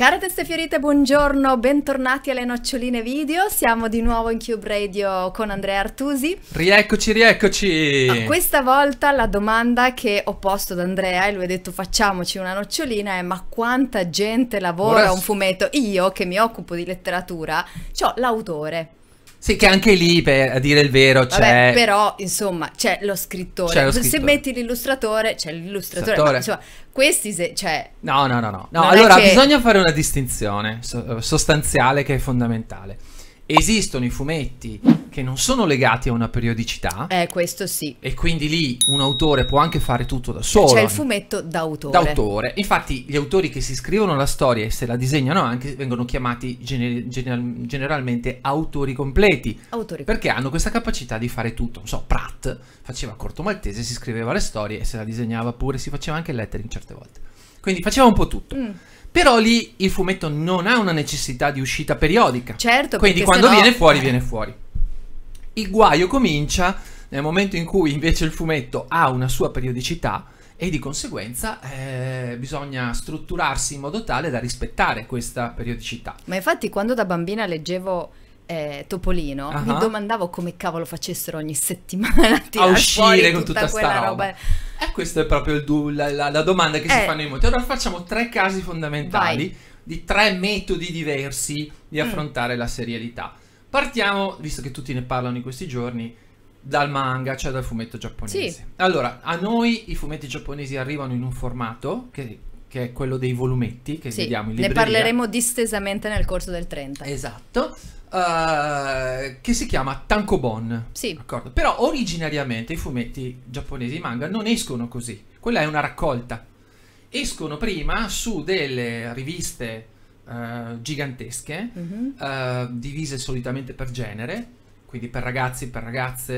Cara teste fiorite, buongiorno, bentornati alle noccioline video. Siamo di nuovo in Cube Radio con Andrea Artusi. Rieccoci, rieccoci. Ma questa volta la domanda che ho posto ad Andrea e lui ha detto facciamoci una nocciolina è ma quanta gente lavora Ora... un fumetto? Io che mi occupo di letteratura, ho l'autore sì, che anche lì, per a dire il vero, c'è... Vabbè, però, insomma, c'è lo scrittore. C'è lo scrittore. Se metti l'illustratore, c'è l'illustratore. Ma, insomma, questi se... Cioè, no, no, no, no. no allora, che... bisogna fare una distinzione sostanziale che è fondamentale. Esistono i fumetti che non sono legati a una periodicità. Eh, questo sì. E quindi lì un autore può anche fare tutto da solo. C'è il fumetto d'autore. D'autore. Infatti gli autori che si scrivono la storia e se la disegnano anche vengono chiamati gener gener generalmente autori completi. Autori. Perché hanno questa capacità di fare tutto. Non so, Pratt faceva Corto Maltese, si scriveva le storie e se la disegnava pure, si faceva anche lettering certe volte. Quindi faceva un po' tutto. Mm. Però lì il fumetto non ha una necessità di uscita periodica. Certo. Quindi quando no... viene fuori, viene fuori. Il guaio comincia nel momento in cui invece il fumetto ha una sua periodicità e di conseguenza eh, bisogna strutturarsi in modo tale da rispettare questa periodicità. Ma infatti quando da bambina leggevo eh, Topolino, uh-huh. mi ah. domandavo come cavolo facessero ogni settimana a uscire con tutta, tutta quella roba. roba. E questa è proprio il, la, la, la, domanda che eh. si fanno i molti. Allora facciamo tre casi fondamentali Vai. di tre metodi diversi di mm. affrontare mm. la serialità. Partiamo, visto che tutti ne parlano in questi giorni, dal manga, cioè dal fumetto giapponese. Sì. Allora, a noi i fumetti giapponesi arrivano in un formato che, che è quello dei volumetti che sì. vediamo in libreria. Ne parleremo distesamente nel corso del 30. Esatto. Uh, che si chiama Tankobon. Sì. D'accordo? Però originariamente i fumetti giapponesi, i manga, non escono così. Quella è una raccolta. Escono prima su delle riviste eh, gigantesche, mm-hmm. eh, divise solitamente per genere, quindi per ragazzi, per ragazze,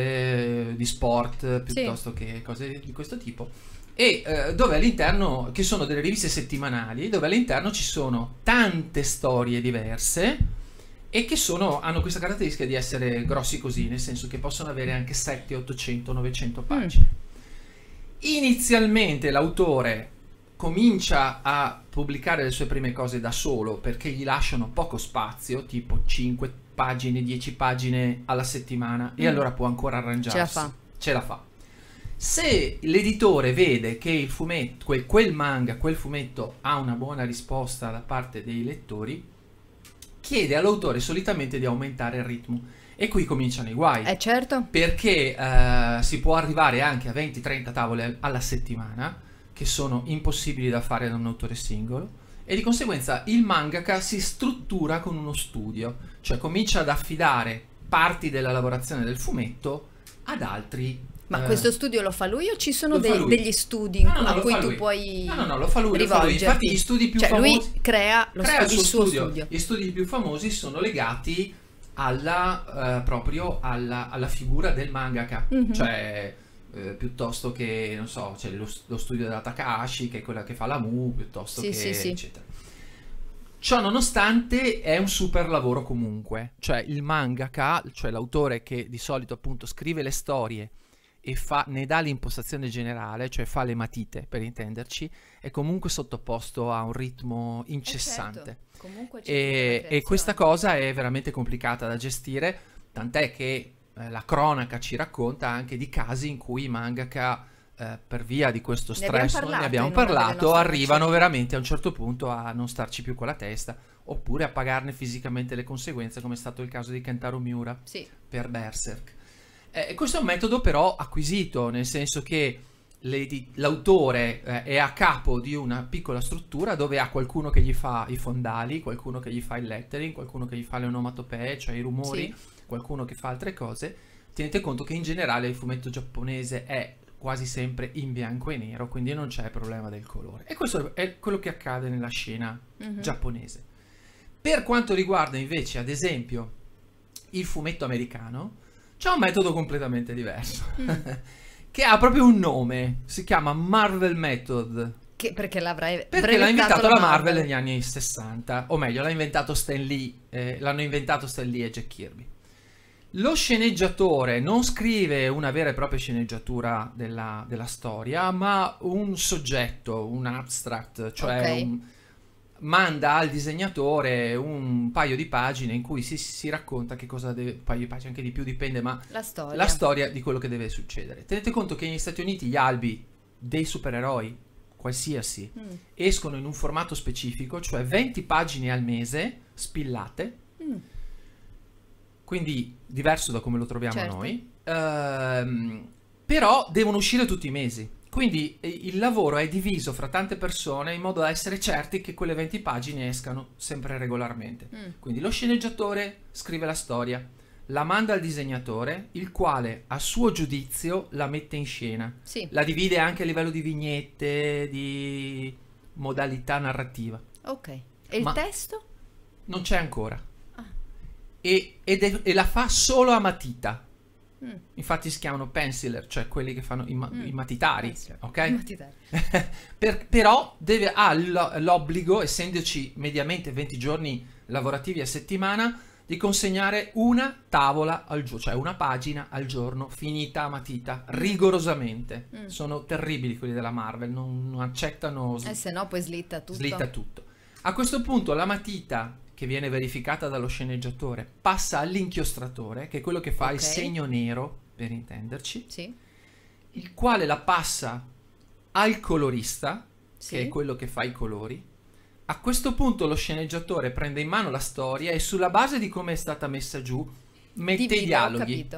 eh, di sport eh, piuttosto sì. che cose di questo tipo. E eh, dove all'interno, che sono delle riviste settimanali, dove all'interno ci sono tante storie diverse e che sono, hanno questa caratteristica di essere grossi così, nel senso che possono avere anche 7, 800, 900 pagine. Mm. Inizialmente l'autore comincia a pubblicare le sue prime cose da solo perché gli lasciano poco spazio, tipo 5 pagine, 10 pagine alla settimana, mm. e allora può ancora arrangiarsi. Ce la fa. Ce la fa. Se l'editore vede che il fumetto, quel, quel manga, quel fumetto ha una buona risposta da parte dei lettori, chiede all'autore solitamente di aumentare il ritmo. E qui cominciano i guai. Eh certo. Perché eh, si può arrivare anche a 20-30 tavole alla settimana che sono impossibili da fare da un autore singolo e di conseguenza il mangaka si struttura con uno studio, cioè comincia ad affidare parti della lavorazione del fumetto ad altri. Ma eh, questo studio lo fa lui o ci sono de degli studi no, no, a cui tu lui. puoi No, no, no, lo fa lui, Lo fa lui. infatti gli studi più cioè, famosi... lui crea, lo crea studio, il suo studio. studio. Gli studi più famosi sono legati alla, eh, proprio alla, alla, figura del mangaka, mm -hmm. cioè eh, piuttosto che, non so, c'è lo, lo, studio della Takahashi, che è quella che fa la Mu, piuttosto sì, che sì, sì. eccetera. Ciò nonostante è un super lavoro comunque, cioè il mangaka, cioè l'autore che di solito appunto scrive le storie e fa, ne dà l'impostazione generale, cioè fa le matite per intenderci, è comunque sottoposto a un ritmo incessante. Eh certo. e, e questa cosa è veramente complicata da gestire, tant'è che eh, la cronaca ci racconta anche di casi in cui i mangaka eh, per via di questo stress, ne abbiamo parlato, abbiamo parlato arrivano ricerche. veramente a un certo punto a non starci più con la testa oppure a pagarne fisicamente le conseguenze come è stato il caso di Kentaro Miura sì. per Berserk. Eh, questo è un metodo però acquisito, nel senso che l'autore eh, è a capo di una piccola struttura dove ha qualcuno che gli fa i fondali, qualcuno che gli fa il lettering, qualcuno che gli fa le onomatopee, cioè i rumori, sì. qualcuno che fa altre cose. Tenete conto che in generale il fumetto giapponese è quasi sempre in bianco e nero, quindi non c'è problema del colore. E questo è quello che accade nella scena mm-hmm. giapponese. Per quanto riguarda invece, ad esempio, il fumetto americano, c'è un metodo completamente diverso. Mm. che ha proprio un nome, si chiama Marvel Method. Che, perché l'avrai Perché l'ha inventato la Marvel, Marvel negli anni 60, o meglio, l'ha inventato Stan Lee, eh, l'hanno inventato Stan Lee e Jack Kirby. Lo sceneggiatore non scrive una vera e propria sceneggiatura della, della storia, ma un soggetto, un abstract, cioè okay. un, manda al disegnatore un paio di pagine in cui si, si racconta che cosa deve, un paio di pagine anche di più dipende, ma la storia. la storia di quello che deve succedere. Tenete conto che negli Stati Uniti gli albi dei supereroi, qualsiasi, mm. escono in un formato specifico, cioè 20 pagine al mese spillate, mm. quindi diverso da come lo troviamo certo. noi, ehm, però devono uscire tutti i mesi. Quindi eh, il lavoro è diviso fra tante persone in modo da essere certi che quelle 20 pagine escano sempre regolarmente. Mm. Quindi lo sceneggiatore scrive la storia, la manda al disegnatore, il quale a suo giudizio la mette in scena. Sì. La divide anche a livello di vignette, di modalità narrativa. Ok. E il Ma testo? Non c'è ancora. Ah. E, è, e la fa solo a matita. Mm. Infatti si chiamano penciler, cioè quelli che fanno i, ma mm. i matitari, ok? I matitari. per, però deve, ha l'obbligo, essendoci mediamente 20 giorni lavorativi a settimana, di consegnare una tavola al giorno, cioè una pagina al giorno, finita a matita, mm. rigorosamente. Mm. Sono terribili quelli della Marvel, non, non accettano... E eh, se no poi slitta tutto. Slitta tutto. A questo punto la matita che viene verificata dallo sceneggiatore, passa all'inchiostratore, che è quello che fa okay. il segno nero, per intenderci, sì. il quale la passa al colorista, sì. che è quello che fa i colori. A questo punto lo sceneggiatore prende in mano la storia e sulla base di come è stata messa giù mette Divido, i dialoghi.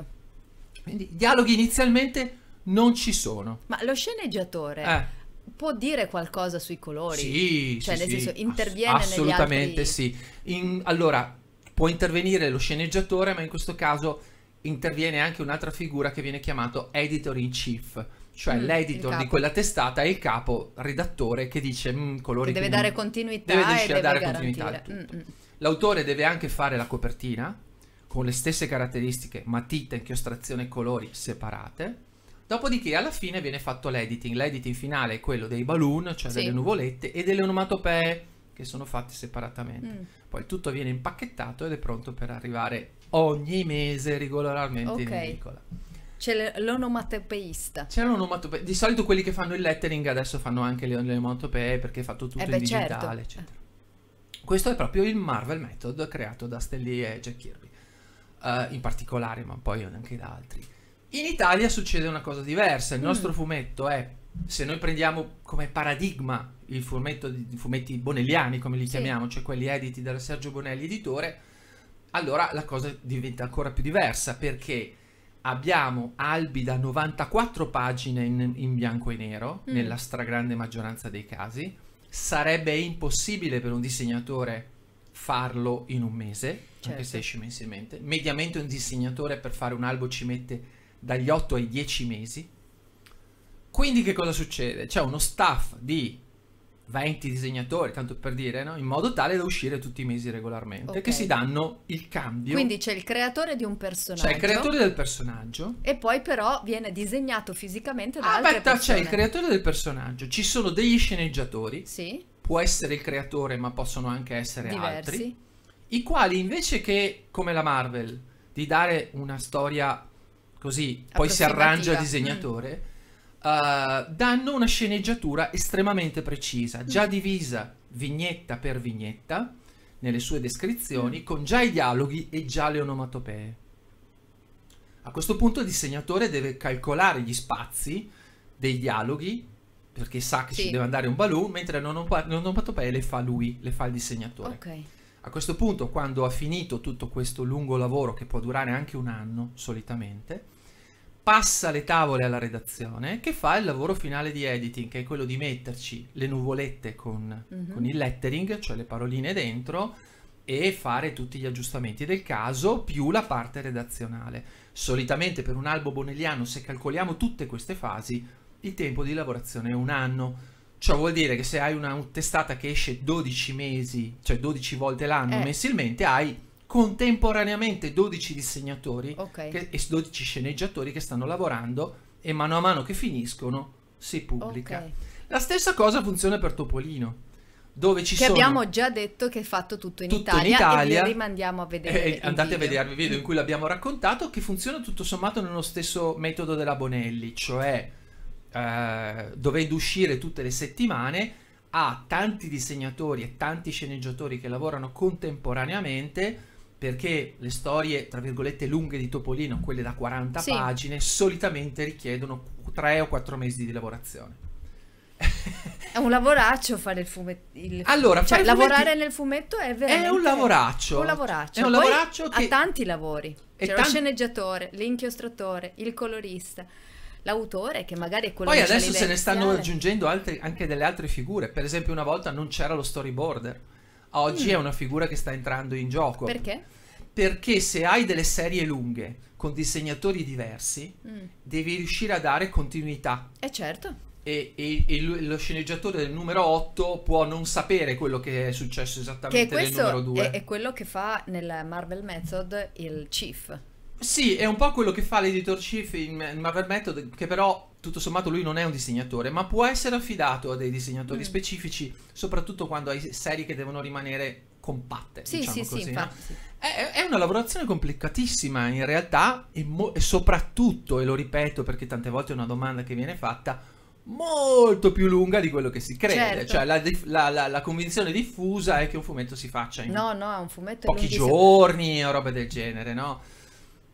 Quindi dialoghi inizialmente non ci sono. Ma lo sceneggiatore... Eh può dire qualcosa sui colori. Sì, cioè, sì, nel senso, sì, interviene ass- assolutamente altri... sì. In, allora, può intervenire lo sceneggiatore, ma in questo caso interviene anche un'altra figura che viene chiamato editor in chief. Cioè mm, l'editor di quella testata è il capo redattore che dice mm, colori che deve dare continuità. Deve riuscire a dare garantire. continuità. Mm, mm. L'autore deve anche fare la copertina con le stesse caratteristiche, matita, inchiostrazione e colori separate Dopodiché alla fine viene fatto l'editing. L'editing finale è quello dei balloon, cioè sì. delle nuvolette e delle onomatopee che sono fatte separatamente. Mm. Poi tutto viene impacchettato ed è pronto per arrivare ogni mese regolarmente okay. in edicola. C'è l'onomatopeista. C'è l'onomatopeista. Di solito quelli che fanno il lettering adesso fanno anche le, onomatopee perché fatto tutto eh beh, in digitale, certo. eccetera. Questo è proprio il Marvel Method creato da Stelly e Jack Kirby. Uh, in particolare, ma poi anche da altri. In Italia succede una cosa diversa, il mm. nostro fumetto è, se noi prendiamo come paradigma i fumetti bonelliani, come li sì. chiamiamo, cioè quelli editi da Sergio Bonelli editore, allora la cosa diventa ancora più diversa perché abbiamo albi da 94 pagine in, in bianco e nero, mm. nella stragrande maggioranza dei casi, sarebbe impossibile per un disegnatore farlo in un mese, certo. anche se esce mensilmente. Mediamente un disegnatore per fare un albo ci mette dagli 8 ai 10 mesi. Quindi che cosa succede? C'è uno staff di 20 disegnatori, tanto per dire, no? in modo tale da uscire tutti i mesi regolarmente, okay. che si danno il cambio. Quindi c'è il creatore di un personaggio. C'è il creatore del personaggio. E poi però viene disegnato fisicamente da ah, Aspetta, altre persone. c'è il creatore del personaggio, ci sono degli sceneggiatori. Sì. Può essere il creatore, ma possono anche essere Diversi. altri. I quali invece che, come la Marvel, di dare una storia così poi si arrangia il disegnatore, mm. uh, danno una sceneggiatura estremamente precisa, già divisa vignetta per vignetta nelle sue descrizioni, mm. con già i dialoghi e già le onomatopee. A questo punto il disegnatore deve calcolare gli spazi dei dialoghi perché sa che sì. ci deve andare un balloon, mentre le onomatopee le fa lui, le fa il disegnatore. Ok. A questo punto, quando ha finito tutto questo lungo lavoro, che può durare anche un anno solitamente, passa le tavole alla redazione che fa il lavoro finale di editing, che è quello di metterci le nuvolette con, mm -hmm. con il lettering, cioè le paroline dentro, e fare tutti gli aggiustamenti del caso più la parte redazionale. Solitamente per un albo bonelliano, se calcoliamo tutte queste fasi, il tempo di lavorazione è un anno Ciò vuol dire che se hai una testata che esce 12 mesi, cioè 12 volte l'anno eh. mensilmente, hai contemporaneamente 12 disegnatori okay. che, e 12 sceneggiatori che stanno lavorando e mano a mano che finiscono si pubblica. Okay. La stessa cosa funziona per Topolino. Dove ci che sono... abbiamo già detto che è fatto tutto in, tutto Italia, in Italia e rimandiamo a vedere. Eh, andate video. a vedervi il video in cui l'abbiamo raccontato che funziona tutto sommato nello stesso metodo della Bonelli, cioè eh, dovendo uscire tutte le settimane, ha tanti disegnatori e tanti sceneggiatori che lavorano contemporaneamente perché le storie, tra virgolette, lunghe di Topolino, quelle da 40 sì. pagine, solitamente richiedono 3 o 4 mesi di lavorazione. È un lavoraccio fare il fumetto. Il... Allora, cioè, lavorare nel fumetto è veramente. È un lavoraccio. Un lavoraccio. È un lavoraccio Poi che... ha tanti lavori. C'è cioè, tanti... lo sceneggiatore, l'inchiostratore, il colorista l'autore che magari è quello Poi che Poi adesso se ne stanno aggiungendo altri, anche delle altre figure, per esempio una volta non c'era lo storyboarder, oggi mm. è una figura che sta entrando in gioco. Perché? Perché se hai delle serie lunghe con disegnatori diversi, mm. devi riuscire a dare continuità. E eh, certo. E, e, e, lo sceneggiatore del numero 8 può non sapere quello che è successo esattamente che nel numero 2. È, è quello che fa nel Marvel Method il Chief sì, è un po' quello che fa l'editor chief in Marvel Method, che però tutto sommato lui non è un disegnatore, ma può essere affidato a dei disegnatori mm. specifici, soprattutto quando hai serie che devono rimanere compatte. Sì, diciamo sì, così, sì, no? sì. È, una lavorazione complicatissima in realtà e, mo- e soprattutto, e lo ripeto perché tante volte è una domanda che viene fatta, molto più lunga di quello che si crede. Certo. Cioè, la, la, la, la, convinzione diffusa è che un fumetto si faccia in no, no, un fumetto pochi giorni o roba del genere, no?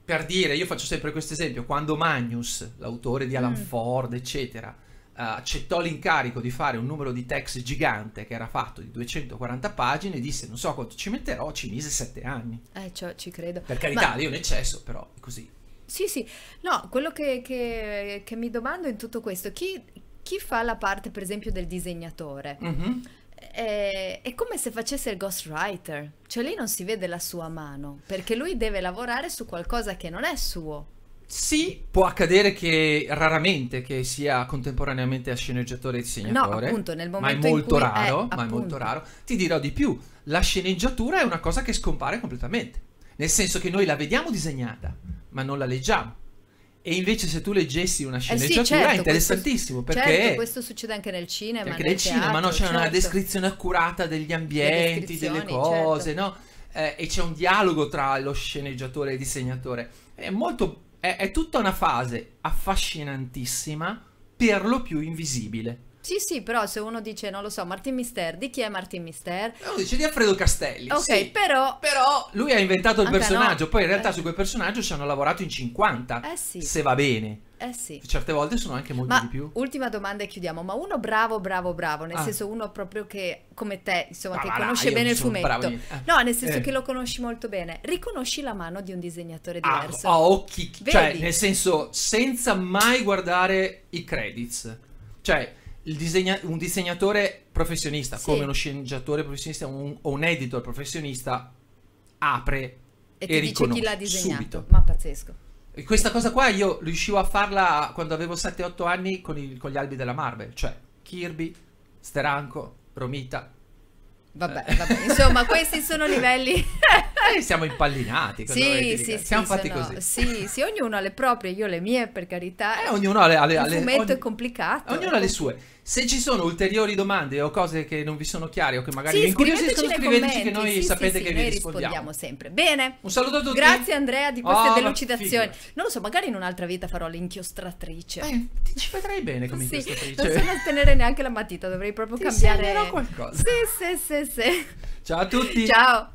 per dire, io faccio sempre questo esempio, quando Magnus, l'autore di Alan mm. Ford, eccetera, eh, accettò l'incarico di fare un numero di text gigante che era fatto di 240 pagine disse non so quanto ci metterò, ci mise 7 anni. Eh, cioè, ci credo. Per carità, Ma... io in eccesso, però è così. Sì, sì, no, quello che, che, che mi domando in tutto questo, chi, chi fa la parte per esempio del disegnatore? Mm -hmm. È, eh, è come se facesse il ghostwriter, cioè lei non si vede la sua mano, perché lui deve lavorare su qualcosa che non è suo. Sì, può accadere che raramente che sia contemporaneamente a sceneggiatore e disegnatore. No, appunto, nel momento ma è molto in cui raro, è, ma è molto raro. Ti dirò di più, la sceneggiatura è una cosa che scompare completamente. Nel senso che noi la vediamo disegnata, ma non la leggiamo. E invece se tu leggessi una sceneggiatura eh sì, certo, certo, è interessantissimo questo, perché... Certo, questo succede anche nel cinema. Cioè anche nel, nel teatro, cinema, no? C'è certo. una descrizione accurata degli ambienti, delle cose, certo. no? Eh, e c'è un dialogo tra lo sceneggiatore e il disegnatore. È molto... è, è tutta una fase affascinantissima, per lo più invisibile. Sì, sì, però se uno dice, non lo so, Martin Mister, di chi è Martin Mister? Uno dice di Alfredo Castelli. Ok, sì. però... Però lui ha inventato il personaggio, no. poi in realtà eh. su quel personaggio ci hanno lavorato in 50. Eh sì. Se va bene. Eh sì. Certe volte sono anche molto Ma di più. Ultima domanda e chiudiamo. Ma uno bravo, bravo, bravo, nel ah. senso uno proprio che come te, insomma, ah, che conosce là, bene il fumetto. Eh. No, nel senso eh. che lo conosci molto bene. Riconosci la mano di un disegnatore ah, diverso. A, ah, occhi, cioè, Vedi? cioè, nel senso, senza mai guardare i credits. Cioè, disegna- un disegnatore professionista, sì. come uno sceneggiatore professionista un, o un editor professionista, apre e, e riconosce chi l'ha disegnato. Subito. Ma pazzesco. E questa cosa qua io riuscivo a farla quando avevo 7-8 anni con, il, con, gli albi della Marvel, cioè Kirby, Steranko, Romita. Vabbè, eh. vabbè. insomma, questi sono livelli eh, siamo impallinati. Sì, sì, sì, siamo fatti no. così. Sì, sì, ognuno ha le proprie, io le mie, per carità. Eh, ognuno ha le, ha le, Il fumetto ogni... è complicato. Ognuno ha le sue. Se ci sono ulteriori domande o cose che non vi sono chiare o che magari sì, vi incuriosiscono, scriveteci che noi sì, sapete sì, che vi noi rispondiamo. rispondiamo. sempre. Bene. Un saluto a tutti. Grazie Andrea di queste oh, delucidazioni. Non lo so, magari in un'altra vita farò l'inchiostratrice. Eh, ti ci vedrai bene come sì, inchiostratrice. Non so tenere neanche la matita, dovrei proprio ti cambiare. qualcosa. Sì, sì, sì, sì. Ciao a tutti. Ciao.